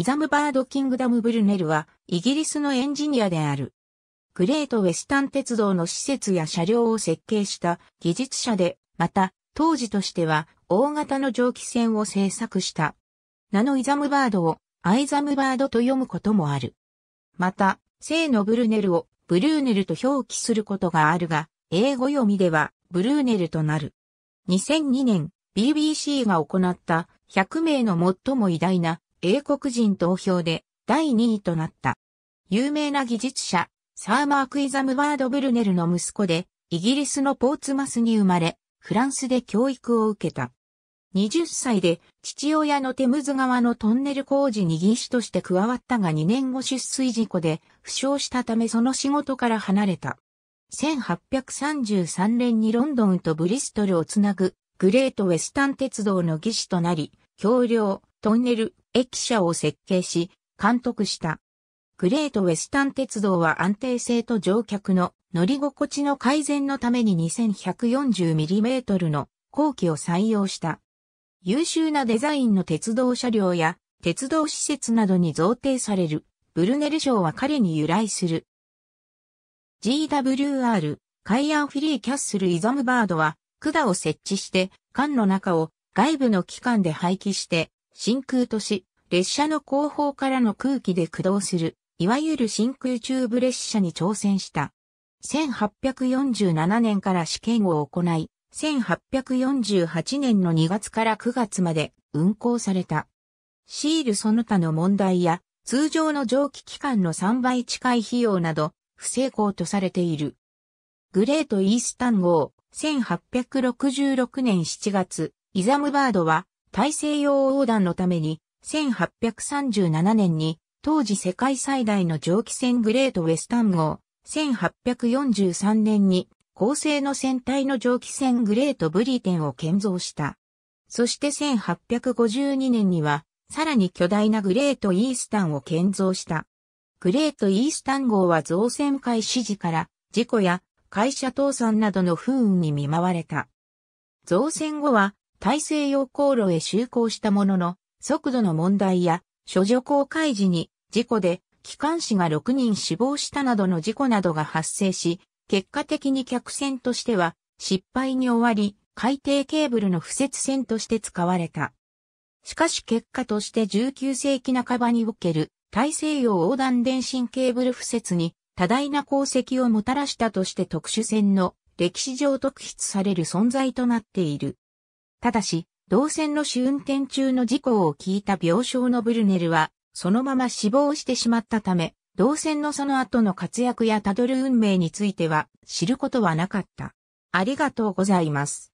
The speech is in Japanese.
イザムバード・キングダム・ブルネルは、イギリスのエンジニアである。グレート・ウェスタン鉄道の施設や車両を設計した技術者で、また、当時としては、大型の蒸気船を製作した。名のイザムバードを、アイザムバードと読むこともある。また、姓のブルネルを、ブルーネルと表記することがあるが、英語読みでは、ブルーネルとなる。2002年、BBC が行った100名の最も偉大な英国人投票で第2位となった。有名な技術者、サー・マーク・イザムワード・ブルネルの息子で、イギリスのポーツマスに生まれ、フランスで教育を受けた。20歳で父親のテムズ川のトンネル工事に技師として加わったが2年後出水事故で負傷したためその仕事から離れた。1833年にロンドンとブリストルをつなぐグレートウェスタン鉄道の技師となり、橋梁、トンネル、駅舎を設計し、監督した。グレートウェスタン鉄道は安定性と乗客の乗り心地の改善のために 2140mm の後期を採用した。優秀なデザインの鉄道車両や鉄道施設などに贈呈されるブルネル賞は彼に由来する。GWR、カイアンフィリーキャッスルイザムバードは管を設置して管の中を外部の機関で廃棄して真空とし、列車の後方からの空気で駆動する、いわゆる真空チューブ列車に挑戦した。1847年から試験を行い、1848年の2月から9月まで運行された。シールその他の問題や、通常の蒸気機関の3倍近い費用など、不成功とされている。グレートイースタン号、1866年7月、イザムバードは、大西洋横断のために、1837年に、当時世界最大の蒸気船グレートウェスタン号、1843年に、高性の船体の蒸気船グレートブリーテンを建造した。そして1852年には、さらに巨大なグレートイースタンを建造した。グレートイースタン号は造船開始時から事故や会社倒産などの不運に見舞われた。造船後は大西洋航路へ就航したものの、速度の問題や、諸女航海時に事故で機関士が6人死亡したなどの事故などが発生し、結果的に客船としては失敗に終わり、海底ケーブルの付設船として使われた。しかし結果として19世紀半ばにおける大西洋横断電信ケーブル付設に多大な功績をもたらしたとして特殊船の歴史上特筆される存在となっている。ただし、動線の試運転中の事故を聞いた病床のブルネルは、そのまま死亡してしまったため、動線のその後の活躍やたどる運命については知ることはなかった。ありがとうございます。